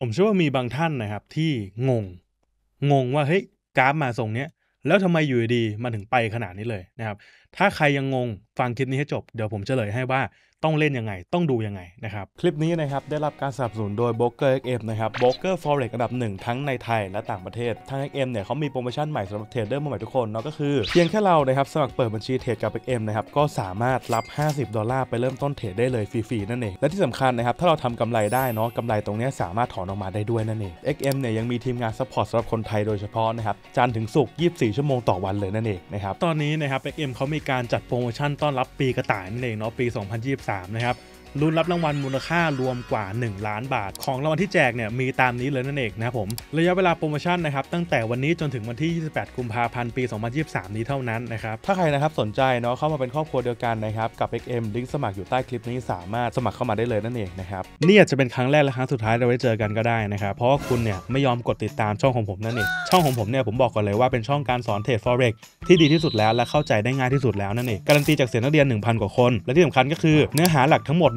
ผมเชื่อว่ามีบางท่านนะครับ ที่งง งงว่า เฮ้ยกราฟมาทรงเนี้ยแล้วทำไมอยู่ดีมันถึงไปขนาดนี้เลยนะครับถ้าใครยังงง ฟังคลิปนี้ให้จบ เดี๋ยวผมจะเลยให้ว่าต้องเล่นยังไง ต้องดูยังไงนะครับ คลิปนี้นะครับ ได้รับการสนับสนุนโดย b r o k e r XM นะครับ b r o k e r Forex อันดับหนึ่ง ทั้งในไทยและต่างประเทศ ทาง XM เนี่ยเขามีโปรโมชั่นใหม่สำหรับเทรดเดอร์มือใหม่ทุกคน เนาะก็คือเพียงแค่เรานะครับสมัครเปิดบัญชีเทรดกับ XM นะครับก็สามารถรับ 50 ดอลลาร์ไปเริ่มต้นเทรดได้เลยฟรีๆ นั่นเอง และที่สำคัญนะครับถ้าเราทำกำไรได้เนาะกำไรตรงนี้สามารถถอนออกมาได้ด้วยนั่นเอง XM เนี่ยยังมีทีมงานซัพพอร์ตสำหรับคนไทยโดยเฉพาะนะครับจันถึงศุกร์24 ชั่วโมงต่อวันเลยนั่นเองนะครับตอนนี้นะครับ XM เขามีีการจัดโปรโมชั่นต้อนรับปีกระต่ายนั่นเองเนาะปี 2023 นะครับลุ้นรับรางวัลมูลค่ารวมกว่า 1 ล้านบาท ของรางวัลที่แจกเนี่ย มีตามนี้เลยนั่นเองนะผม ระยะเวลาโปรโมชั่นนะครับ ตั้งแต่วันนี้จนถึงวันที่ 28กุมภาพันธ์ปี2023 นี้เท่านั้นนะครับ ถ้าใครนะครับ สนใจเนาะเข้ามาเป็นครอบครัวเดียวกันนะครับกับ XM ลิงก์สมัครอยู่ใต้คลิปนี้สามารถสมัครเข้ามาได้เลยนั่นเองนะครับนี่อาจจะเป็นครั้งแรกและครั้งสุดท้ายเราได้เจอกันก็ได้นะครับเพราะคุณเนี่ยไม่ยอมกดติดตามช่องของผมนั่นเองช่องของผมเนี่ยผมบอกก่อนเลยว่าเป็นช่องการสอนเทรด forex ที่ดีที่สุดแล้วและเข้าใจได้ง่ายที่สุดแล้วนั่นเองการันตีจากเสียงนักเรียน 1,000 กว่าคนและที่สำคัญก็คือเนื้อหาหลักทั้งหมด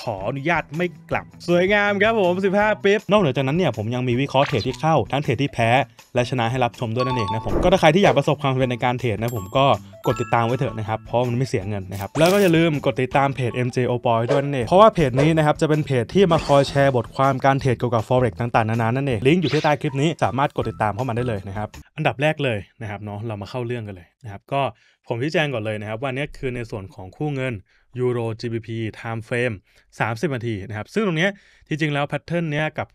ขออนุญาตไม่กลับสวยงามครับผม 15ปิ๊บนอกเหนือจากนั้นเนี่ยผมยังมีวิเคราะห์เทรดที่เข้า ทั้งเทรดที่แพ้ และชนะให้รับชมด้วยนั่นเองนะผม ก็ถ้าใครที่อยากประสบความสำเร็จในการเทรดนะผมก็ กดติดตามไว้เถอะนะครับ เพราะมันไม่เสียเงินนะครับ แล้วก็อย่าลืมกดติดตามเพจ MJ o b o y ด้วยนั่นเอง เพราะว่าเพจนี้นะครับจะเป็นเพจที่มาคอยแชร์บทความการเทรดเกี่ยวกับ forex ต่างๆนานา นั่นเอง ลิงก์อยู่ที่ใต้คลิปนี้สามารถกดติดตามเข้ามาได้เลยนะครับ อันดับแรกเลยนะครับเนาะเรามาเข้าเรื่องกันเลยนะครับก็ผมชี้แจงก่อนเลยนะครับว่านี่คือในส่วนของคู่เงินยูโร GBP Time Frame 30นาทีนะครับ ซึ่งตรงนี้จริงๆแล้วแพทเทิร์นเนี้ยกับ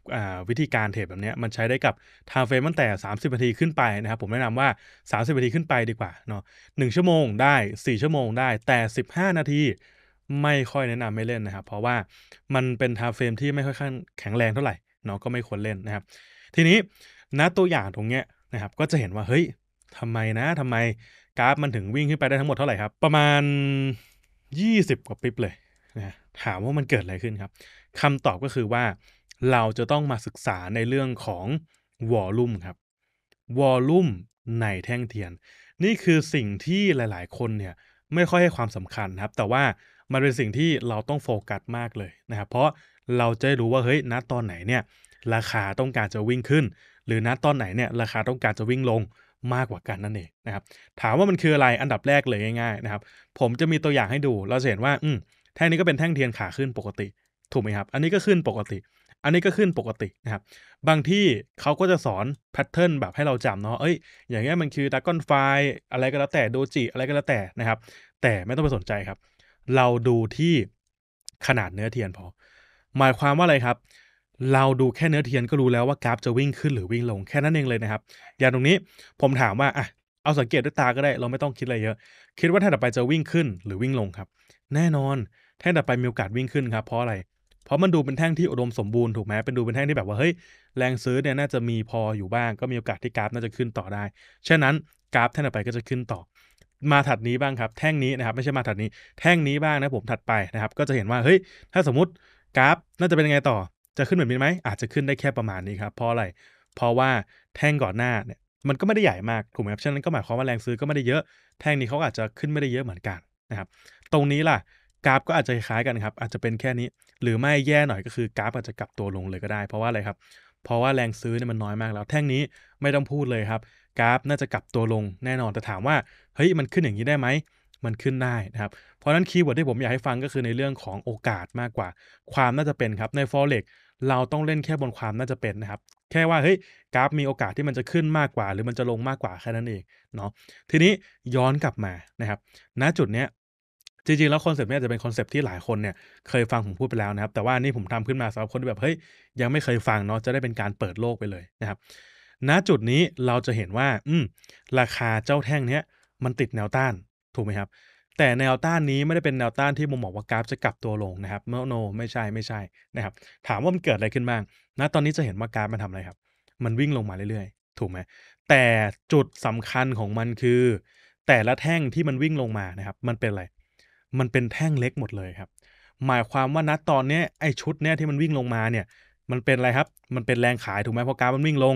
วิธีการเทรดแบบนี้มันใช้ได้กับ Time Frame ตั้งแต่ 30นาทีขึ้นไปนะครับ ผมแนะนำว่า 30นาทีขึ้นไปดีกว่าเนาะ1ชั่วโมงได้ 4 ชั่วโมงได้ แต่ 15 นาทีไม่ค่อยแนะนำไม่เล่นนะครับ เพราะว่ามันเป็นท f เฟรมที่ไม่ค่อยแข็งแรงเท่าไหร่เนาะก็ไม่ควรเล่นนะครับทีนี้นะตัวอย่างตรงเนี้ยนะครับก็จะเห็นว่าเฮ้ยทำไมนะทำไมกราฟมันถึงวิ่งขึ้นไปได้ทั้งหมดเท่าไหร่ครับประมาณ20 กว่าปีเลยนะถามว่ามันเกิดอะไรขึ้นครับคำตอบก็คือว่า เราจะต้องมาศึกษาในเรื่องของวอลลุ่มครับวอลลุ่มในแท่งเทียน นี่คือสิ่งที่หลาย ๆ คนเนี่ย ไม่ค่อยให้ความสำคัญครับ แต่ว่ามันเป็นสิ่งที่เราต้องโฟกัสมากเลยนะครับ เพราะเราจะรู้ว่าเฮ้ยณตอนไหนเนี่ยราคาต้องการจะวิ่งขึ้น หรือณตอนไหนเนี่ยราคาต้องการจะวิ่งลงมากกว่ากันนั่นเองนะครับ ถามว่ามันคืออะไร อันดับแรกเลยง่าย ๆนะครับ ผมจะมีตัวอย่างให้ดูเราจะเห็นว่าอืมแท่งนี้ก็เป็นแท่งเทียนขาขึ้นปกติ ถูกไหมครับ อันนี้ก็ขึ้นปกติ อันนี้ก็ขึ้นปกตินะครับ บางที่เขาก็จะสอนแพทเทิร์นแบบให้เราจำเนาะเอ้ยอย่างเงี้ยมันคือดักกอนไฟอะไรก็แล้วแต่โดจิอะไรก็แล้วแต่นะครับ แต่ไม่ต้องไปสนใจครับ เราดูที่ขนาดเนื้อเทียนพอหมายความว่าอะไรครับเราดูแค่เนื้อเทียนก็รู้แล้วว่ากราฟจะวิ่งขึ้นหรือวิ่งลง แค่นั้นเองเลยนะครับ อย่างตรงนี้ผมถามว่าอ่ะเอาสังเกตด้วยตาก็ได้เราไม่ต้องคิดอะไรเยอะ คิดว่าแท่นต่อไปจะวิ่งขึ้นหรือวิ่งลงครับแน่นอนแท่นต่อไปมีโอกาสวิ่งขึ้นครับเพราะอะไร เพราะมันดูเป็นแท่งที่อุดมสมบูรณ์ถูกไหมเป็นดูเป็นแท่งที่แบบว่าเฮ้ยแรงซื้อเนี่ยน่าจะมีพออยู่บ้าง ก็มีโอกาสที่กราฟน่าจะขึ้นต่อได้เช่นนั้นกราฟแท่งต่อไปก็จะขึ้นต่อ มาถัดนี้บ้างครับ แท่งนี้นะครับ ไม่ใช่มาถัดนี้แท่งนี้บ้างนะผมถัดไปนะครับ ก็จะเห็นว่าเฮ้ยถ้าสมมติกราฟ น่าจะเป็นยังไงต่อจะขึ้นเหมือนีนไหม อาจจะขึ้นได้แค่ประมาณนี้ครับ เพราะอะไร เพราะว่าแท่งก่อนหน้าเนี่ยมันก็ไม่ได้ใหญ่มากถูกไหมครับฉะนั้นก็หมายความว่าแรงซื้อก็ไม่ได้เยอะ แท่งนี้เขาอาจจะขึ้นไม่ได้เยอะเหมือนกันนะครับ ตรงนี้ล่ะกราฟ ก็อาจจะคล้ายกันครับอาจจะเป็นแค่นี้หรือไม่แย่หน่อยก็คือกราฟอาจจะกลับตัวลงเลยก็ได้เพราะว่าอะไรครับ เพราะว่าแรงซื้อเนี่ยมันน้อยมากแล้วแท่งนี้ไม่ต้องพูดเลยครับกราฟน่าจะกลับตัวลง แน่นอนแต่ถามว่าเฮ้ยมันขึ้นอย่างนี้ได้ไหมมันขึ้นได้นะครับเพราะนั้นคีย์เวิร์ดที่ผมอยากให้ฟังก็คือในเรื่องของโอกาสมากกว่า ความน่าจะเป็นครับใน Forex เราต้องเล่นแค่บนความน่าจะเป็นนะครับ แค่ว่าเฮ้ยกราฟมีโอกาสที่มันจะขึ้นมากกว่า หรือมันจะลงมากกว่าแค่นั้นเองเนาะ ทีนี้ย้อนกลับมานะครับ ณจุดเนี้ยจริงๆแล้วคอนเซปต์นี้จจะเป็นคอนเซปต์ที่หลายคนเนี่ย เคยฟังผมพูดไปแล้วนะครับ แต่ว่านี่ผมทำขึ้นมาสำหรับคนที่แบบเฮ้ยยังไม่เคยฟังเนาะจะได้เป็นการเปิดโลกไปเลยนะครับ ณจุดนี้เราจะเห็นว่า อืราคาเจ้าแท่งเนี้ยมันติดแนวต้านถูกไหมครับแต่แนวต้านนี้ไม่ได้เป็นแนวต้านที่มุมบอกว่ากราฟจะกลับตัวลงนะครับโนโนไม่ใช่ไม่ใช่นะครับ ถามว่ามันเกิดอะไรขึ้นบ้างนะตอนนี้จะเห็นว่ากราฟมันทำอะไรครับ มันวิ่งลงมาเรื่อย ๆ ถูกไหม แต่จุดสำคัญของมันคือ แต่ละแท่งที่มันวิ่งลงมานะครับ มันเป็นอะไร มันเป็นแท่งเล็กหมดเลยครับ หมายความว่าณตอนนี้ไอ้ชุดเนี้ยที่มันวิ่งลงมาเนี่ย มันเป็นอะไรครับ มันเป็นแรงขายถูกไหมเพราะกราฟมันวิ่งลง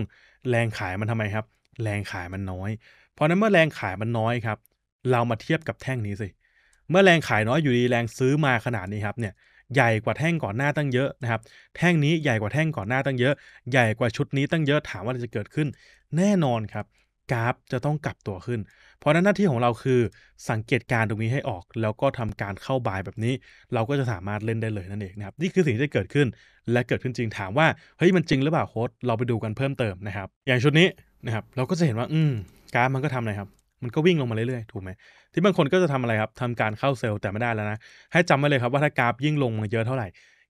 แรงขายมันทำไมครับ แรงขายมันน้อย เพราะนั้นเมื่อแรงขายมันน้อยครับเรามาเทียบกับแท่งนี้สิ เมื่อแรงขายน้อยอยู่ดี แรงซื้อมาขนาดนี้ครับเนี่ยใหญ่กว่าแท่งก่อนหน้าตั้งเยอะนะครับ แท่งนี้ใหญ่กว่าแท่งก่อนหน้าตั้งเยอะใหญ่กว่าชุดนี้ ตั้งเยอะถามว่าจะเกิดขึ้น แน่นอนครับ กราฟจะต้องกลับตัวขึ้น เพราะนั้นหน้าที่ของเราคือสังเกตการตรงนี้ให้ออก แล้วก็ทำการเข้าบายแบบนี้ เราก็จะสามารถเล่นได้เลยนั่นเองนะครับนี่คือสิ่งที่เกิดขึ้นและเกิดขึ้นจริงถามว่าเฮ้ยมันจริงหรือเปล่าโค้ดเราไปดูกันเพิ่มเติมนะครับอย่างชุดนี้นะครับ เราก็จะเห็นว่า อืมกราฟมันก็ทำอะไรครับมันก็วิ่งลงมาเรื่อยๆ ถูกไหม ที่บางคนก็จะทำอะไรครับทำการเข้าเซลล์แต่ไม่ได้แล้วนะ ให้จำไว้เลยครับว่าถ้ากราฟยิ่งลงมาเยอะเท่าไหร่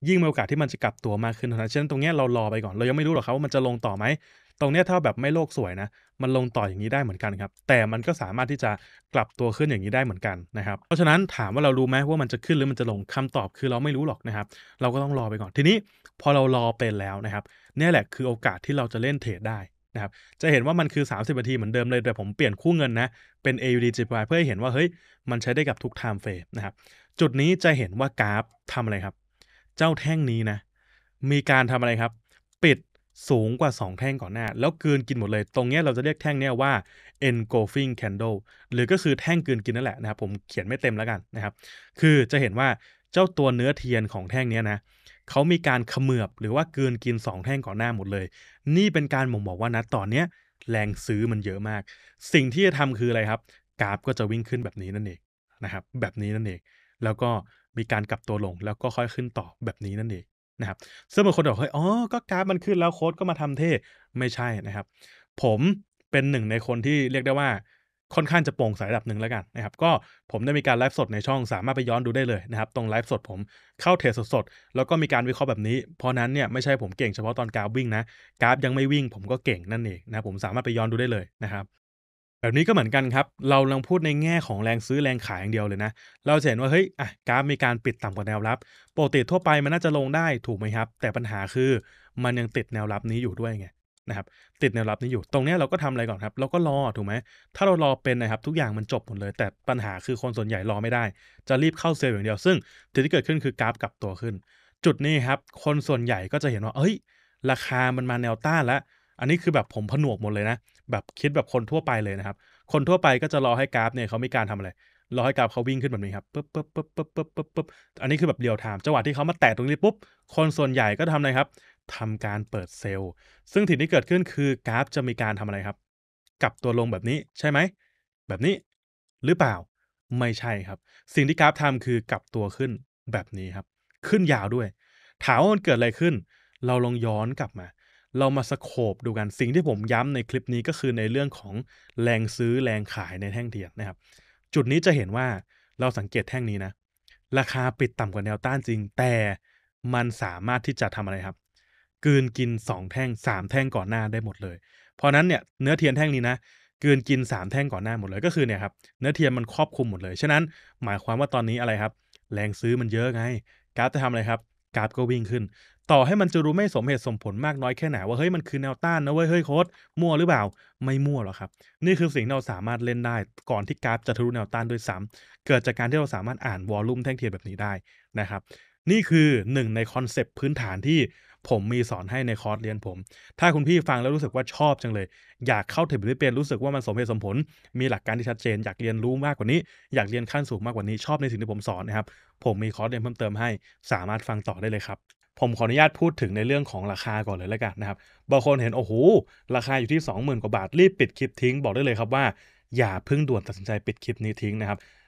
ยิ่งมีโอกาสที่มันจะกลับตัวมากขึ้นเท่านั้นฉะนั้น ตรงนี้เรารอไปก่อน เรายังไม่รู้หรอกครับว่ามันจะลงต่อไหม ตรงนี้ถ้าแบบไม่โลกสวยนะ มันลงต่ออย่างนี้ได้เหมือนกันครับ แต่มันก็สามารถที่จะกลับตัวขึ้นอย่างนี้ได้เหมือนกันนะครับ เพราะฉะนั้นถามว่าเรารู้ไหมว่ามันจะขึ้นหรือมันจะลงคำตอบคือเราไม่รู้หรอกนะครับ เราก็ต้องรอไปก่อน ทีนี้พอเรารอเป็นแล้วนะครับนี่แหละคือโอกาสที่เราจะเล่นเทรดได้นะครับจะเห็นว่ามันคือ 30นาที เหมือนเดิมเลยแต่ผมเปลี่ยนคู่เงินนะเป็น AUD JPY เพื่อให้เห็นว่าเฮ้ยมันใช้ได้กับทุก time frame นะครับจุดนี้จะเห็นว่ากราฟทำอะไรครับ เจ้าแท่งนี้นะมีการทำอะไรครับ ปิดสูงกว่า 2 แท่งก่อนหน้า แล้วเกินกินหมดเลย ตรงนี้เราจะเรียกแท่งนี้ว่า engulfing candle หรือก็คือแท่งเกินกินนั่นแหละนะครับผมเขียนไม่เต็มแล้วกันนะครับคือจะเห็นว่าเจ้าตัวเนื้อเทียนของแท่งนี้นะเขามีการขมือบหรือว่ากืนกิน 2 แท่งก่อนหน้าหมดเลย นี่เป็นการม่งบอกว่านะตอนเนี้ยแรงซื้อมันเยอะมาก สิ่งที่จะทำคืออะไรครับ กราฟก็จะวิ่งขึ้นแบบนี้นั่นเองนะครับ แบบนี้นั่นเอง แล้วก็มีการกลับตัวลงแล้วก็ค่อยขึ้นต่อแบบนี้นั่นเองนะครับซึ่งบางคนบอกเฮ้ย อ๋อ ก็กราฟมันขึ้นแล้วโค้ดก็มาทำเท่ ไม่ใช่นะครับ ผมเป็นหนึ่งในคนที่เรียกได้ว่าค่อนข้างจะโปร่งใสระดับหนึ่งแล้วกันนะครับก็ผมได้มีการไลฟ์สดในช่องสามารถไปย้อนดูได้เลยนะครับ ตรงไลฟ์สดผมเข้าเทสสดๆ แล้วก็มีการวิเคราะห์แบบนี้เพราะนั้นเนี่ยไม่ใช่ผมเก่งเฉพาะตอนกราฟวิ่งนะกราฟยังไม่วิ่ง ผมก็เก่งนั่นเองนะผมสามารถไปย้อนดูได้เลยนะครับ แบบนี้ก็เหมือนกันครับ เราลังพูดในแง่ของแรงซื้อแรงขายอย่างเดียวเลยนะเราเห็นว่าเฮ้ยอ่ะกราฟมีการปิดต่ำกว่าแนวรับปกติทั่วไปมันน่าจะลงได้ถูกไหมครับ แต่ปัญหาคือมันยังติดแนวรับนี้อยู่ด้วยไงนะครับติดแนวรับนี้อยู่ ตรงนี้เราก็ทำอะไรก่อนครับเราก็รอถูกไหมถ้าเรารอเป็นนะครับทุกอย่างมันจบหมดเลย แต่ปัญหาคือคนส่วนใหญ่รอไม่ได้ จะรีบเข้าเซลล์อย่างเดียวซึ่งสิ่งที่เกิดขึ้นคือกราฟกลับตัวขึ้น จุดนี้ครับ คนส่วนใหญ่ก็จะเห็นว่าเอ้ยราคามันมาแนวต้านแล้ว อันนี้คือแบบผมผนวกหมดเลยนะ แบบคิดแบบคนทั่วไปเลยนะครับ คนทั่วไปก็จะรอให้กราฟเนี่ยเขามีการทำอะไรรอให้กราฟเขาวิ่งขึ้นแบบนี้ครับปุ๊บปุ๊บปุ๊บปุ๊บปุ๊บปุ๊บปุ๊บอันนี้คือแบบเรียวไทม์จังหวะที่เขามาแตะตรงนี้ปุ๊บคนส่วนใหญ่ก็ทำอะไรครับทำการเปิดเซลล์ซึ่งสิ่งที่เกิดขึ้นคือ กราฟจะมีการทำอะไรครับ กลับตัวลงแบบนี้ใช่ไหม แบบนี้หรือเปล่า ไม่ใช่ครับ สิ่งที่กราฟทำคือกลับตัวขึ้นแบบนี้ครับ ขึ้นยาวด้วย ถามว่ามันเกิดอะไรขึ้น เราลองย้อนกลับมา เรามาสโคบดูกัน สิ่งที่ผมย้ำในคลิปนี้ก็คือในเรื่องของแรงซื้อแรงขายในแท่งเทียนนะครับ จุดนี้จะเห็นว่าเราสังเกตแท่งนี้นะ ราคาปิดต่ำกว่าแนวต้านจริง แต่มันสามารถที่จะทำอะไรครับกืนกินสองแท่งสามแท่งก่อนหน้าได้หมดเลยเพราะนั้นเนี่ยเนื้อเทียนแท่งนี้นะกืนกิน 3 แท่งก่อนหน้าหมดเลย ก็คือ เนี่ยครับเนื้อเทียนมันครอบคลุมหมดเลย ฉะนั้น หมายความว่าตอนนี้อะไรครับ แรงซื้อมันเยอะไงกราฟจะทำอะไรครับกราฟก็วิ่งขึ้น ต่อให้มันจะรู้ไม่สมเหตุสมผลมากน้อยแค่ไหนว่าเฮ้ยมันคือแนวต้านนะเว้ยเฮ้ยโค้ดมั่วหรือเปล่าไม่มั่วหรอกครับนี่คือสิ่งที่เราสามารถเล่นได้ก่อนที่กราฟจะทะลุแนวต้านด้วยซ้ำ เกิดจากการที่เราสามารถอ่านวอลลุ่มแท่งเทียนแบบนี้ได้นะครับ นี่คือหนึ่งในคอนเซปต์พื้นฐานที่ผมมีสอนให้ในคอร์สเรียนผม ถ้าคุณพี่ฟังแล้วรู้สึกว่าชอบจังเลย อยากเข้าถึงบรลิเปินรู้สึกว่ามันสมเหตุสมผล มีหลักการที่ชัดเจน อยากเรียนรู้มากกว่านี้ อยากเรียนขั้นสูงมากกว่านี้ชอบในสิ่งที่ผมสอนนะครับ ผมมีคอร์สเรียนเพิ่มเติมให้ สามารถฟังต่อได้เลยครับ ผมขออนุญาตพูดถึงในเรื่องของราคาก่อนเลยแล้วกันนะครับ บางคนเห็นโอ้โหราคาอยู่ที่ 20,000กว่าบาทรีบปิดคลิปทิ้งบอกได้เลยครับ ว่าอย่าเพิ่งด่วนตัดสินใจปิดคลิปนี้ทิ้งนะครับ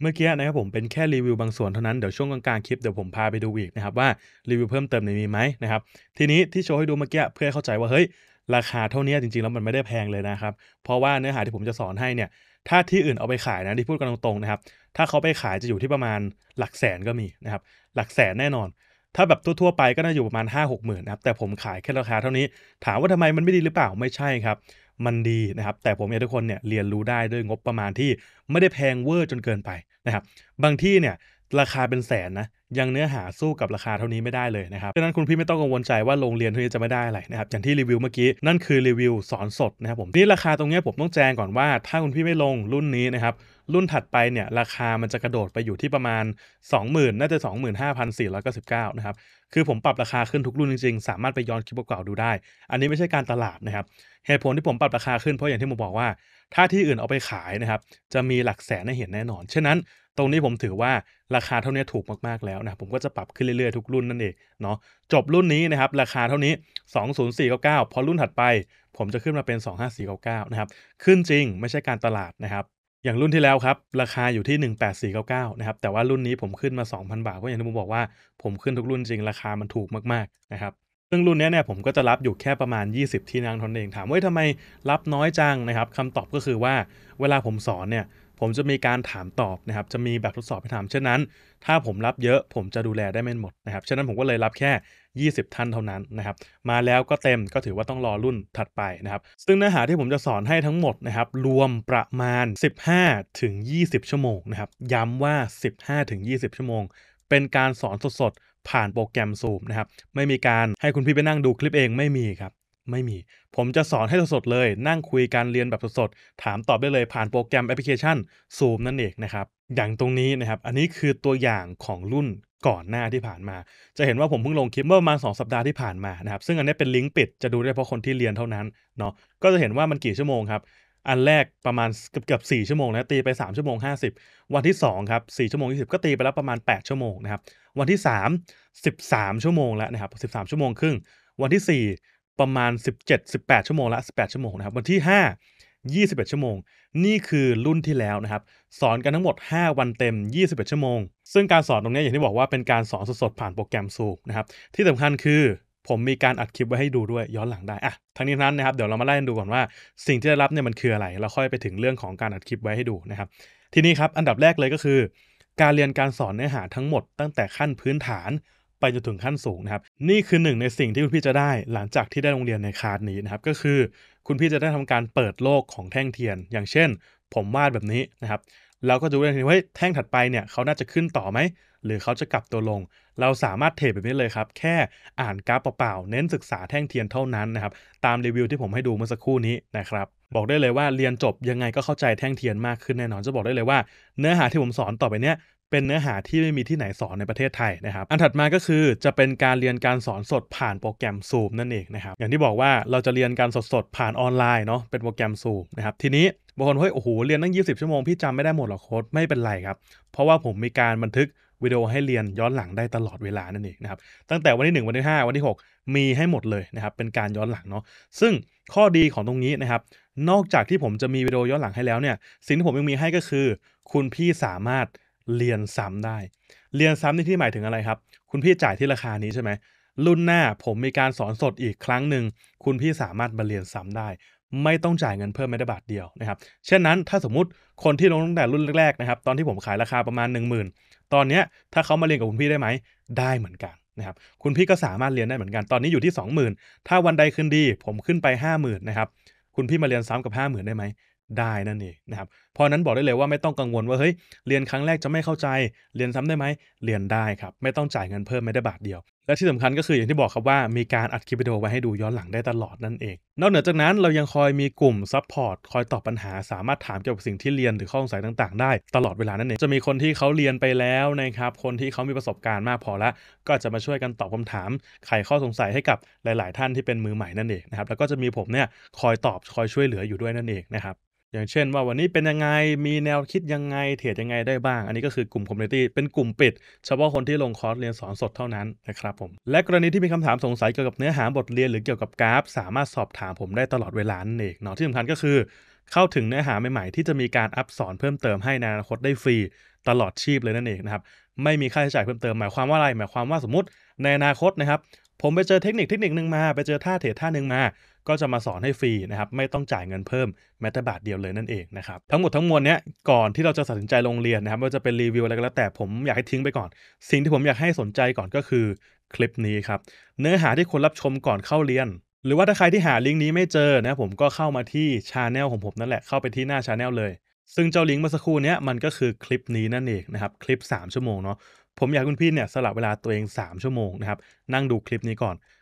เมื่อกี้นะครับผมเป็นแค่รีวิวบางส่วนเท่านั้นเดี๋ยวช่วงกลางๆคลิปเดี๋ยวผมพาไปดูอีกนะครับว่ารีวิวเพิ่มเติมในมีไหมนะครับทีนี้ที่โชว์ให้ดูเมื่อกี้เพื่อเข้าใจว่าเฮ้ยราคาเท่านี้จริงๆแล้วมันไม่ได้แพงเลยนะครับเพราะว่าเนื้อหาที่ผมจะสอนให้เนี่ย ถ้าที่อื่นเอาไปขายนะที่พูดกันตรงๆนะครับถ้าเขาไปขายจะอยู่ที่ประมาณหลักแสนก็มีนะครับหลักแสนแน่นอน ถ้าแบบทั่วๆไปก็น่าอยู่ประมาณ 5 6หมื่นนะครับแต่ผมขายแค่ราคาเท่านี้ถามว่าทำไมมันไม่ดีหรือเปล่าไม่ใช่ครับมันดีนะครับ แต่ผมอยากทุกคนเนี่ย เรียนรู้ได้ด้วยงบประมาณที่ ไม่ได้แพงเวอร์จนเกินไปนะครับ บางที่เนี่ยราคาเป็นแสนนะยังเนื้อหาสู้กับราคาเท่านี้ไม่ได้เลยนะครับดังนั้นคุณพี่ไม่ต้องกังวลใจว่าโรงเรียนเท่านี้จะไม่ได้อะไรนะครับอย่างที่รีวิวเมื่อกี้ นั่นคือรีวิวสอนสดนะครับผมนี่ราคาตรงนี้ผมต้องแจ้งก่อนว่าถ้าคุณพี่ไม่ลงรุ่นนี้นะครับรุ่นถัดไปเนี่ยราคามันจะกระโดดไปอยู่ที่ประมาณ 20,000น่าจะ25,499นะครับคือผมปรับราคาขึ้นทุกรุ่นจริง ๆ สามารถไปย้อนคลิปเก่าดูได้ อันนี้ไม่ใช่การตลาดนะครับเหตุผลที่ผมปรับราคาขึ้นเพราะอย่างที่ผมบอกว่าถ้าที่อื่นเอาไปขายนะครับจะมีหลักแสนให้เห็นแน่นอนฉะนั้นตรงนี้ผมถือว่าราคาเท่านี้ถูกมากๆแล้วนะผมก็จะปรับขึ้นเรื่อยๆ ทุกรุ่นนั่นเองเนาะจบรุ่นนี้นะครับราคาเท่านี้ 20499พอรุ่นถัดไป ผมจะขึ้นมาเป็น 25499นะครับขึ้นจริงไม่ใช่การตลาดนะครับอย่างรุ่นที่แล้วครับ ราคาอยู่ที่ 18499นะครับแต่ว่ารุ่นนี้ผมขึ้นมา 2,000 บาทก็อย่างที่ผมบอกว่า ผมขึ้นทุกรุ่นจริง ราคามันถูกมากๆนะครับ ซึ่งรุ่นนี้เนี่ยผมก็จะรับอยู่แค่ประมาณ 20ที่นั่งทนเองถามว่าทำไมรับน้อยจังนะครับคำตอบก็คือว่าเวลาผมสอนเนี่ยผมจะมีการถามตอบนะครับ จะมีแบบทดสอบให้ถามเช่นนั้น ถ้าผมรับเยอะผมจะดูแลได้ไม่หมดนะครับ ฉะนั้นผมก็เลยรับแค่ 20 ท่านเท่านั้นนะครับ มาแล้วก็เต็มก็ถือว่าต้องรอรุ่นถัดไปนะครับ ซึ่งเนื้อหาที่ผมจะสอนให้ทั้งหมดนะครับ รวมประมาณ 15 ถึง 20 ชั่วโมงนะครับ ย้ำว่า 15 ถึง 20 ชั่วโมง เป็นการสอนสดๆ ผ่านโปรแกรม Zoom นะครับ ไม่มีการให้คุณพี่ไปนั่งดูคลิปเองไม่มีครับไม่มี ผมจะสอนให้สดๆเลย นั่งคุยการเรียนแบบสดๆ ถามตอบได้เลยผ่านโปรแกรมแอปพลิเคชัน Zoom นั่นเองนะครับ อย่างตรงนี้นะครับ อันนี้คือตัวอย่างของรุ่นก่อนหน้าที่ผ่านมา จะเห็นว่าผมเพิ่งลงคลิปเมื่อประมาณ2สัปดาห์ที่ผ่านมา นะครับ ซึ่งอันนี้เป็นลิงก์ปิด จะดูได้เพราะคนที่เรียนเท่านั้น เนาะ ก็จะเห็นว่ามันกี่ชั่วโมงครับ อันแรกประมาณเกือบเกือบ่ชั่วโมงแล้วตีไป 3 ชั่วโมง 50 วันที่2ครับ4ชั่วโมง20 ก็ตีไปแล้วประมาณ 8 ชั่วโมงนะครับ วันที่ 3 13 ชั่วโมงแล้วนะครับ13 ชั่วโมงครึ่งวันที่4ประมาณ 17-18 ชั่วโมงละ 18 ชั่วโมงนะครับ วันที่ 5 21 ชั่วโมง นี่คือรุ่นที่แล้วนะครับ สอนกันทั้งหมด 5 วันเต็ม 21 ชั่วโมง ซึ่งการสอนตรงนี้อย่างที่บอกว่าเป็นการสอนสดๆ ผ่านโปรแกรมซูมนะครับ ที่สำคัญคือผมมีการอัดคลิปไว้ให้ดูด้วยย้อนหลังได้อะทั้งนี้นั้นนะครับ เดี๋ยวเรามาไล่ดูก่อนว่าสิ่งที่ได้รับเนี่ยมันคืออะไรเราค่อยไปถึงเรื่องของการอัดคลิปไว้ให้ดูนะครับ ทีนี้ครับอันดับแรกเลยก็คือ การเรียนการสอนเนื้อหาทั้งหมดตั้งแต่ขั้นพื้นฐานไปจนถึงขั้นสูงนะครับนี่คือหนึ่งในสิ่งที่คุณพี่จะได้ หลังจากที่ได้โรงเรียนในคาร์ดนี้นะครับก็คือคุณพี่จะได้ทำการเปิดโลกของแท่งเทียน อย่างเช่น ผมวาดแบบนี้นะครับเราก็จะรูได้ทีว่าแท่งถัดไปเนี่ยเขาน่าจะขึ้นต่อไหมหรือเขาจะกลับตัวลง เราสามารถเทรดแบบนี้เลยครับ แค่อ่านกราฟเปล่าๆเน้นศึกษาแท่งเทียนเท่านั้นนะครับตามรีวิวที่ผมให้ดูเมื่อสักครู่นี้นะครับบอกได้เลยว่าเรียนจบยังไงก็เข้าใจแท่งเทียนมากขึ้นแน่นอนจะบอกได้เลยว่า เนื้อหาที่ผมสอนต่อไปเนี้ยเป็นเนื้อหาที่ไม่มีที่ไหนสอนในประเทศไทยนะครับ อันถัดมาก็คือจะเป็นการเรียนการสอนสดผ่านโปรแกรม Zoom นั่นเองนะครับ อย่างที่บอกว่าเราจะเรียนการสดดผ่านออนไลน์เนาะ เป็นโปรแกรม Zoom นะครับ ทีนี้บางคนเฮ้ยโอ้โห เรียนตั้ง20 ชั่วโมง พี่จำไม่ได้หมดหรอกโค้ดไม่เป็นไรครับ เพราะว่าผมมีการบันทึกวิดีโอให้เรียนย้อนหลังได้ตลอดเวลานั่นเองนะครับ ตั้งแต่วันที่1วันที่5วันที่ 6 มีให้หมดเลยนะครับ เป็นการย้อนหลังเนาะ ซึ่งข้อดีของตรงนี้นะครับ นอกจากที่ผมจะมีวิดีโอย้อนหลังให้แล้วเนี่ย สิ่งที่ผมยังมีให้ก็คือ คุณพี่สามารถเรียนซ้ำได้ เรียนซ้ำในที่หมายถึงอะไร ครับ คุณพี่จ่ายที่ราคานี้ใช่ไหม รุ่นหน้าผมมีการสอนสดอีกครั้งหนึ่ง คุณพี่สามารถมาเรียนซ้ำได้ ไม่ต้องจ่ายเงินเพิ่มแม้แต่บาทเดียวนะครับเช่นนั้นถ้าสมมติคนที่ลงตั้งแต่รุ่นแรกๆนะครับ ตอนที่ผมขายราคาประมาณ 10,000 ตอนนี้ถ้าเขามาเรียนกับคุณพี่ได้ไหม ได้เหมือนกันนะครับ คุณพี่ก็สามารถเรียนได้เหมือนกัน ตอนนี้อยู่ที่ 20,000 ถ้าวันใดขึ้นดีผมขึ้นไป 50,000นะครับ คุณพี่มาเรียนซ้ำกับ50,000ได้ไหมได้นั่นเองนะครับเพราะนั้นบอกได้เลยว่าไม่ต้องกังวลว่าเฮ้ยเรียนครั้งแรกจะไม่เข้าใจเรียนซ้ำได้ไหมเรียนได้ครับไม่ต้องจ่ายเงินเพิ่มไม่ได้บาทเดียวและที่สำคัญก็คืออย่างที่บอกครับว่ามีการอัดคลิปวิดีโอไว้ให้ดูย้อนหลังได้ตลอดนั่นเองนอกเหนือจากนั้นเรายังคอยมีกลุ่มซัพพอร์ตคอยตอบปัญหาสามารถถามเกี่ยวกับสิ่งที่เรียนหรือข้อสงสัยต่างๆได้ ตลอดเวลานั่นเองจะมีคนที่เขาเรียนไปแล้วนะครับ คนที่เขามีประสบการณ์มากพอละก็จะมาช่วยกันตอบคำถาม ไขข้อสงสัยให้กับหลาย ๆ ท่านที่เป็นมือใหม่นั่นเองนะครับแล้วก็จะมีผมเนี่ยคอยตอบคอยช่วยเหลืออยู่ด้วยนั่นเองนะครับอย่างเช่นว่าวันนี้เป็นยังไง มีแนวคิดยังไงเทรดยังไงได้บ้าง อันนี้ก็คือกลุ่มคอมมูนิตี้เป็นกลุ่มปิด เฉพาะคนที่ลงคอร์สเรียนสอนสดเท่านั้นนะครับผม และกรณีที่มีคำถามสงสัยเกี่ยวกับเนื้อหาบทเรียนหรือเกี่ยวกับกราฟ สามารถสอบถามผมได้ตลอดเวลาเองเนาะที่สำคัญก็คือ เข้าถึงเนื้อหาใหม่ ๆ ที่จะมีการอัพสอนเพิ่มเติมให้ในอนาคตได้ฟรี ตลอดชีพเลยนั่นเองนะครับไม่มีค่าใช้จ่ายเพิ่มเติมหมายความว่าอะไรหมายความว่าสมมติในอนาคตนะครับผมไปเจอเทคนิคเทคนิคหนึ่งมาไปเจอท่าเทรดท่าหนึ่งมาก็จะมาสอนให้ฟรีนะครับ ไม่ต้องจ่ายเงินเพิ่ม แม้แต่บาทเดียวเลยนั่นเองนะครับ ทั้งหมดทั้งมวลเนี้ยก่อนที่เราจะตัดสินใจลงเรียนนะครับว่าจะเป็นรีวิวอะไรก็แล้ว แต่ผมอยากให้ทิ้งไปก่อน สิ่งที่ผมอยากให้สนใจก่อนก็คือคลิปนี้ครับ เนื้อหาที่คนรับชมก่อนเข้าเรียน หรือว่าถ้าใครที่หาลิงก์นี้ไม่เจอนะผมก็เข้ามาที่ชาแนลของผมนั่นแหละเข้าไปที่หน้าชาแนลเลย ซึ่งเจ้าลิงก์เมื่อสักครู่นี้มันก็คือคลิปนี้นั่นเองนะครับคลิป 3 ชั่วโมงเนาะผมอยากคุณพี่เนี่ยสลับเวลาตัวเอง 3 ชั่วโมงนะครับนั่งดูคลิปนี้ก่อน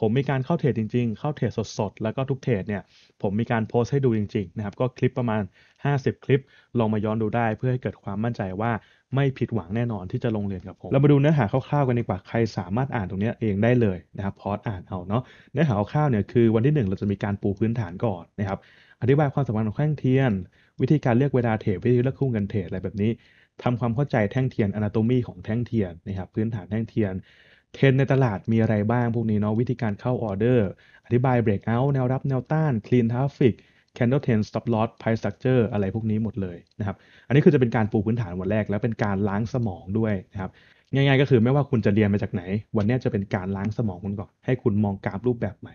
ผมมีการเข้าเทรดจริง ๆ เข้าเทรดสด ๆ แล้วก็ทุกเทรดเนี่ยผมมีการโพสให้ดูจริงๆนะครับก็คลิปประมาณ 50 คลิป ลองมาย้อนดูได้เพื่อให้เกิดความมั่นใจว่าไม่ผิดหวังแน่นอนที่จะลงเรียนกับผมเรามาดูเนื้อหาคร่าวๆกันดีกว่าใครสามารถอ่านตรงนี้เองได้เลยนะครับพอสอ่านเอาเนาะเนื้อหาคร่าวๆเนี่ยคือวันที่ 1 เราจะมีการปูพื้นฐานก่อนนะครับอธิบายความสำคัญของแท่งเทียน วิธีการเลือกเวลาเทรดวิธีเลือกคู่เงินเทรดอะไรแบบนี้ทำความเข้าใจแท่งเทียนอนาโตมีของแท่งเทียนนะครับพื้นฐานแท่งเทียนเทรนในตลาดมีอะไรบ้างพวกนี้เนาะวิธีการเข้าออเดอร์ อธิบายเบรกเอาท์แนวรับแนวต้าน clean traffic candle trend stop loss price structure อะไรพวกนี้หมดเลยนะครับอันนี้คือจะเป็นการปูพื้นฐานวันแรกแล้วเป็นการล้างสมองด้วยนะครับง่ายๆก็คือไม่ว่าคุณจะเรียนมาจากไหน วันนี้จะเป็นการล้างสมองคุณก่อนให้คุณมองกราฟรูปแบบใหม่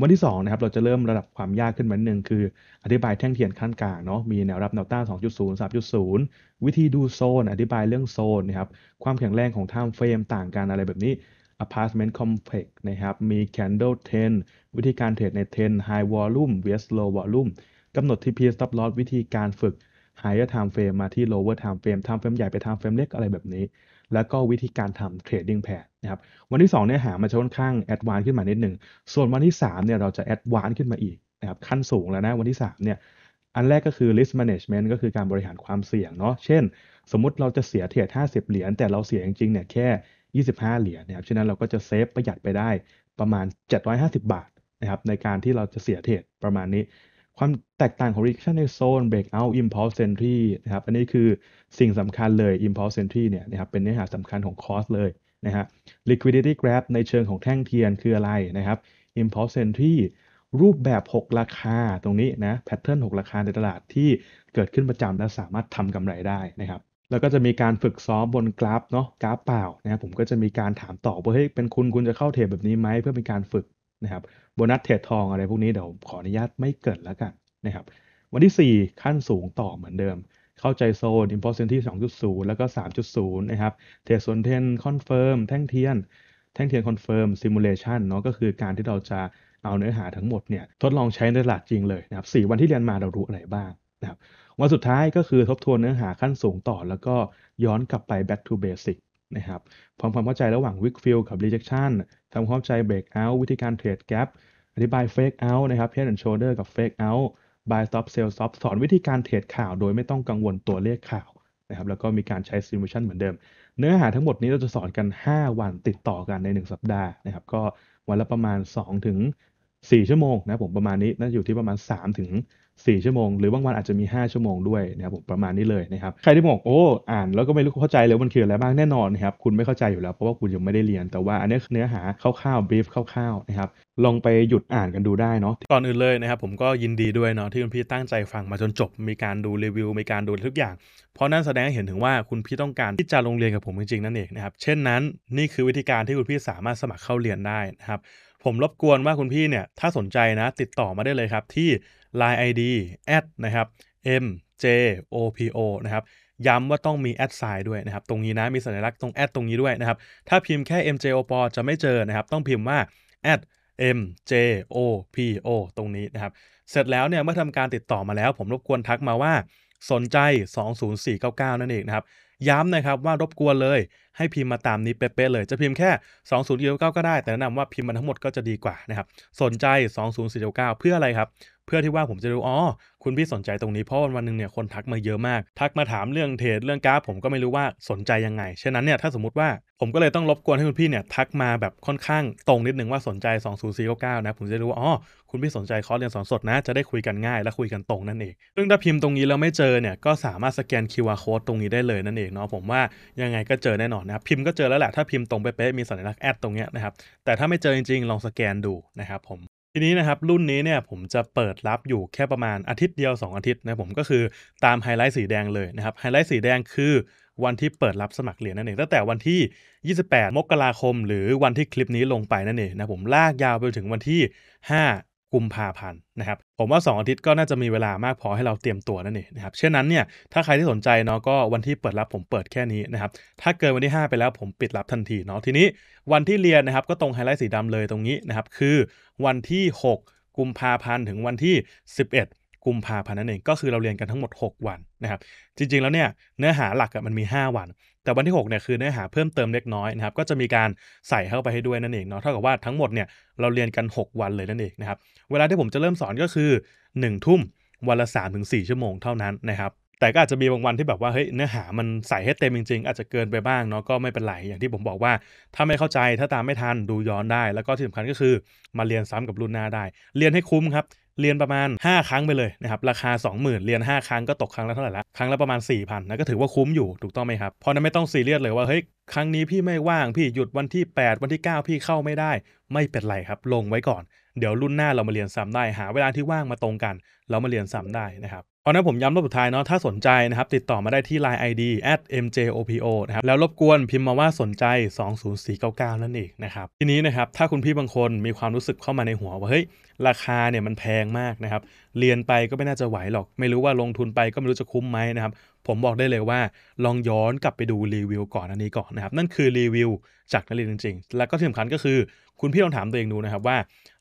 วันที่2นะครับเราจะเริ่มระดับความยากขึ้นมาหนึ่งคืออธิบายแท่งเทียนขั้นกลางเนาะมีแนวรับแนวต้าน 2.0 3.0วิธีดูโซนอธิบายเรื่องโซนนะครับความแข็งแรงของ่ามเฟรมต่างกันอะไรแบบนี้อพาร์ตเมนต์คอมเพล็กซ์นะครับมี Candle ทนวิธีการเทรดใน10 High Volume vs Low Volume กำหนด TP Stop Loss วิธีการฝึก Higher Time Frame มาที่ Lower Time Frame Time Frame ใหญ่ไป Time Frame เล็กอะไรแบบนี้ แล้วก็วิธีการทำ Trading Pair นะครับวันที่ 2 เนี่ยหามันจะค่อนข้างแอดวานขึ้นมานิดหนึ่ง ส่วนวันที่ 3เนี่ยเราจะแอดวานขึ้นมาอีกนะครับขั้นสูงแล้วนะวันที่3เนี่ยอันแรกก็คือ risk management ก็คือการบริหารความเสี่ยงเนาะเช่น สมมติเราจะเสียเทียด50 เหรียญแต่เราเสียจริงๆเนี่ยแค่ 25 เหรียญนะครับฉะนั้นเราก็จะเซฟประหยัดไปได้ประมาณ 750 บาทนะครับในการที่เราจะเสียเทรดประมาณนี้ ความแตกต่างของ reaction ในโซน breakout impulse entry นะครับอันนี้คือสิ่งสำคัญเลย impulse entry เนี่ยนะครับเป็นเนื้อหาสำคัญของคอร์สเลยนะฮะ liquidity graph ในเชิงของแท่งเทียนคืออะไรนะครับ impulse entry รูปแบบ 6 ราคาตรงนี้นะ pattern 6ราคาในตลาดที่เกิดขึ้นประจำและสามารถทำกำไรได้นะครับ แล้วก็จะมีการฝึกซ้อมบนกราฟเนาะ กราฟเปล่านะครับผมก็จะมีการถามตอบว่าเฮ้ยเป็นคุณ คุณจะเข้าเทรดแบบนี้ไหม เพื่อเป็นการฝึกนะครับโบนัสเทรดทองอะไรพวกนี้เดี๋ยวขออนุญาตไม่เกิดแล้วกันนะครับวันที่ 4 ขั้นสูงต่อเหมือนเดิมเข้าใจโซน Impulsivity 2.0 แล้วก็ 3.0 นะครับ เทสโซนเทนคอนเฟิร์มแท่งเทียน แท่งเทียนคอนเฟิร์มซิมูเลชันเนาะก็คือการที่เราจะเอาเนื้อหาทั้งหมดเนี่ย ทดลองใช้ในตลาดจริงเลยนะครับสวันที่เรียนมาเรารู้อะไรบ้างนะครับ วันสุดท้ายก็คือทบทวนเนื้อหาขั้นสูงต่อ แล้วก็ย้อนกลับไป back to basic นะครับพร้อมความเข้าใจระหว่าง weak fill กับ rejection ทำความเข้าใจ break out วิธีการเทรด gap อธิบาย fake out นะครับ head and shoulder กับ fake out buy stop sell stop สอนวิธีการเทรดข่าวโดยไม่ต้องกังวลตัวเลขข่าวนะครับแล้วก็มีการใช้ simulation เหมือนเดิม เนื้อหาทั้งหมดนี้เราจะสอนกัน 5 วันติดต่อกันใน 1 สัปดาห์นะครับก็วันละประมาณ 2 ถึง 4 ชั่วโมงนะผมประมาณนี้น่าจะอยู่ที่ประมาณ 3 ถึง4 ชั่วโมงหรือบางวันอาจจะมี 5 ชั่วโมงด้วยนะครับผมประมาณนี้เลยนะครับใครที่บอก โอ้ อ่านแล้วก็ไม่รู้เข้าใจเลยมันคืออะไรบ้างแน่นอนนะครับคุณไม่เข้าใจอยู่แล้วเพราะว่าคุณยังไม่ได้เรียน แต่ว่าอันนี้เนื้อหาคร่าวๆบรฟคร่าวๆนะครับ ลองไปหยุดอ่านกันดูได้เนาะก่อนอื่นเลยนะครับผมก็ยินดีด้วยเนาะที่คุณพี่ตั้งใจฟังมาจนจบมีการดูรีวิวมีการดูทุกอย่าง เพราะนั่นแสดงให้เห็นถึงว่าคุณพี่ต้องการที่จะลงเรียนกับผมจริงๆนั่นเองนะครับเช่นนั้น นี่คือวิธีการที่คุณพี่สามารถสมัครเข้าเรียนได้นะครับผมรบกวนว่าคุณพี่เนี่ยถ้าสนใจนะ ติดต่อมาได้เลยครับที่ Line ID แอดนะครับ mjopo นะครับย้ำว่าต้องมีแอดไซด์ด้วยนะครับ ตรงนี้นะ มีสัญลักษณ์ตรงแอดตรงนี้ด้วยนะครับ ถ้าพิมพ์แค่ mjopo จะไม่เจอนะครับ ต้องพิมพ์ว่าแอด mjopo ตรงนี้นะครับ เสร็จแล้วเนี่ยเมื่อทำการติดต่อมาแล้ว ผมรบกวนทักมาว่าสนใจ 20499 นั่นเองนะครับย้ำนะครับว่ารบกวนเลย ให้พิมพ์มาตามนี้เป๊ะๆเลย จะพิมพ์แค่ 2 0 4 9 ก็ได้ แต่แนะนำว่าพิมพ์มาทั้งหมดก็จะดีกว่านะครับ สนใจ 2 0 4 9 เพื่ออะไรครับเพื่อที่ว่าผมจะรู้ อ๋อ คุณพี่สนใจตรงนี้ เพราะวันวันหนึ่งเนี่ยคนทักมาเยอะมาก ทักมาถามเรื่องเทรดเรื่องกราฟผมก็ไม่รู้ว่าสนใจยังไง ฉะนั้นเนี่ยถ้าสมมติว่าผมก็เลยต้องรบกวนให้คุณพี่เนี่ยทักมาแบบค่อนข้างตรงนิดนึงว่าสนใจ2 0 4 9ูนะ ผมจะรู้ว่าอ๋อคุณพี่สนใจคอร์สเรียนสอนสดนะ จะได้คุยกันง่ายและคุยกันตรงนั่นเอง ซึ่งถ้าพิมพ์ตรงนี้แล้วไม่เจอเนี่ยก็สามารถสแกน QR code ตรงนี้ได้เลยนั่นเองเนาะผมว่ายังไงก็เจอแน่นอนนะพิมพ์ก็เจอแล้วแหละถ้าพิมพ์ตรงไปเป๊ะมีสัญลักษณ์แอดตรงเนี้ยนะครับแต่ถ้าไม่เจอจริงๆลองสแกนดูนะครับผมทีนี้นะครับรุ่นนี้เนี่ยผมจะเปิดรับอยู่แค่ประมาณอาทิตย์เดียว 2 อาทิตย์นะผมก็คือตามไฮไลท์สีแดงเลยนะครับไฮไลท์สีแดงคือวันที่เปิดรับสมัครเหรียญนั่นเองตั้งแต่วันที่ 28 มกราคม หรือวันที่คลิปนี้ลงไปนั่นเองนะผมลากยาวไปถึงวันที่ 5กุมภาพันธ์นะครับผมว่า2อาทิตย์ก็น่าจะมีเวลามากพอให้เราเตรียมตัวนั่นเองนะครับเช่นนั้นเนี่ยถ้าใครที่สนใจเนาะก็วันที่เปิดรับผมเปิดแค่นี้นะครับถ้าเกินวันที่ 5ไปแล้วผมปิดรับทันทีเนาะทีนี้วันที่เรียนนะครับก็ตรงไฮไลท์สีดำเลยตรงนี้นะครับคือวันที่ 6 กุมภาพันธ์ถึงวันที่ 11กุมภาพันธ์นั่นเอง ก็คือเราเรียนกันทั้งหมด 6 วันนะครับ จริงๆแล้วเนี่ยเนื้อหาหลักมันมี 5 วัน แต่วันที่6เนี่ยคือเนื้อหาเพิ่มเติมเล็กน้อยนะครับก็จะมีการใส่เข้าไปให้ด้วยนั่นเองเนาะเท่ากับว่าทั้งหมดเนี่ยเราเรียนกัน 6 วันเลยนั่นเองนะครับเวลาที่ผมจะเริ่มสอนก็คือ1ทุ่มวันละ3สชั่วโมงเท่านั้นนะครับ แต่ก็อาจจะมีบางวันที่แบบว่าเฮ้ยเนื้อหามันใส่ให้เต็มจริงๆอาจจะเกินไปบ้างเนาะก็ไม่เป็นไรอย่างที่ผมบอกว่า ถ้าไม่เข้าใจถ้าตามไม่ทันดูย้อนได้ แล้วก็ที่สำคัญก็คือมาเรียนซ้ำกับรุ่นหน้าได้ เรียนให้คุ้มครับเรียนประมาณ 5 ครั้งไปเลยนะครับราคา 20,000เรียน5ครั้งก็ตกครั้งละเท่าไหร่ละครั้งละประมาณ 4,000นะก็ถือว่าคุ้มอยู่ถูกต้องไหมครับเพราะนั้นไม่ต้องซีเรียสเลยว่าเฮ้ยครั้งนี้พี่ไม่ว่างพี่หยุดวันที่ 8 วันที่ 9 พี่เข้าไม่ได้ไม่เป็นไรครับ ลงไว้ก่อนเดี๋ยวรุ่นหน้าเรามาเรียนซ้ำได้หาเวลาที่ว่างมาตรงกัน เรามาเรียนซ้ำได้นะครับอานนผมย้ำรอบสุดท้ายเนาะถ้าสนใจนะครับติดต่อมาได้ที่ Line ID at mjopo นะครับแล้วรบกวนพิมพ์มาว่าสนใจ 20499 นั่นเองนะครับ ทีนี้นะครับถ้าคุณพี่บางคนมีความรู้สึกเข้ามาในหัวว่าเฮ้ย ราคาเนี่ยมันแพงมากนะครับ เรียนไปก็ไม่น่าจะไหวหรอก ไม่รู้ว่าลงทุนไปก็ไม่รู้จะคุ้มไหมนะครับ ผมบอกได้เลยว่าลองย้อนกลับไปดูรีวิวก่อนอันนี้ก่อนนะครับนั่นคือรีวิว จากนักเรียนจริงๆแล้วก็ที่สำคัญก็คือ คุณพี่ลองถามตัวเองดูนะครับว่า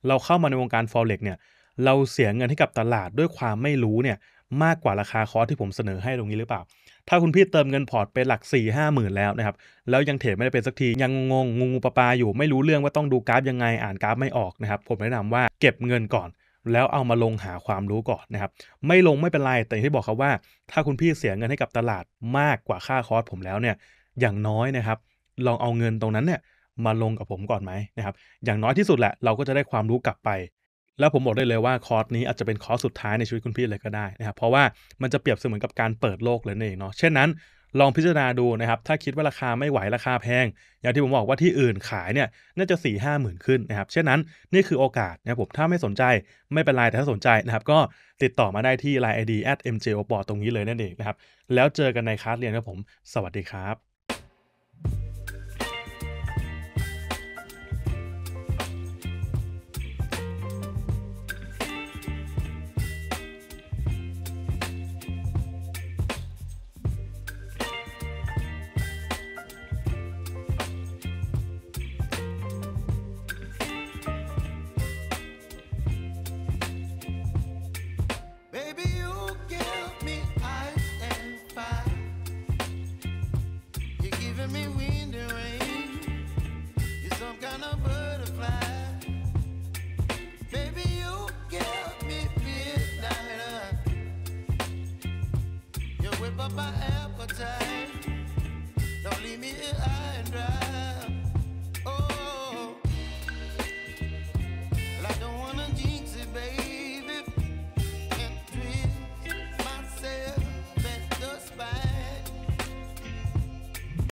เราเข้ามาในวงการ forex เนี่ยเราเสียเงินให้กับตลาดด้วยความไม่รู้เนี่ยมากกว่าราคาคอร์สที่ผมเสนอให้ตรงนี้หรือเปล่า ถ้าคุณพี่เติมเงินพอร์ตไปหลัก4ี่ห้าหมื่นแล้วนะครับ แล้วยังเทรดไม่ได้เป็นสักทียังงงงูปลาปลาอยู่ไม่รู้เรื่องว่าต้องดูกราฟยังไงอ่านกราฟไม่ออกนะครับผมแนะนำว่าเก็บเงินก่อน แล้วเอามาลงหาความรู้ก่อนนะครับไม่ลงไม่เป็นไรแต่ที่บอกครับว่า ถ้าคุณพี่เสียเงินให้กับตลาดมากกว่าค่าคอร์สผมแล้วเนี่ยอย่างน้อยนะครับลองเอาเงินตรงนั้นเนี่ยมาลงกับผมก่อนไหมนะครับอย่างน้อยที่สุดแหละเราก็จะได้ความรู้กลับไปแล้วผมบอกได้เลยว่าคอร์สนี้อาจจะเป็นคอร์สสุดท้ายในชีวิตคุณพี่เลยก็ได้นะครับเพราะว่ามันจะเปรียบเสมือนกับการเปิดโลกเลยนี่เองเนาะเช่นนั้นลองพิจารณาดูนะครับถ้าคิดว่าราคาไม่ไหวราคาแพง อย่างที่ผมบอกว่าที่อื่นขายเนี่ยน่าจะ4ี่ห้าหมื่นขึ้นนะครับเช่นนั้น นี่คือโอกาสนะครับผมถ้าไม่สนใจไม่เป็นไรแต่ถ้าสนใจนะครับก็ติดต่อมาได้ที่ Line ID at m j o p o r ตรงนี้เลยนั่นเองนะครับแล้วเจอกันในคลาสเรียนครับผม สวัสดีครับ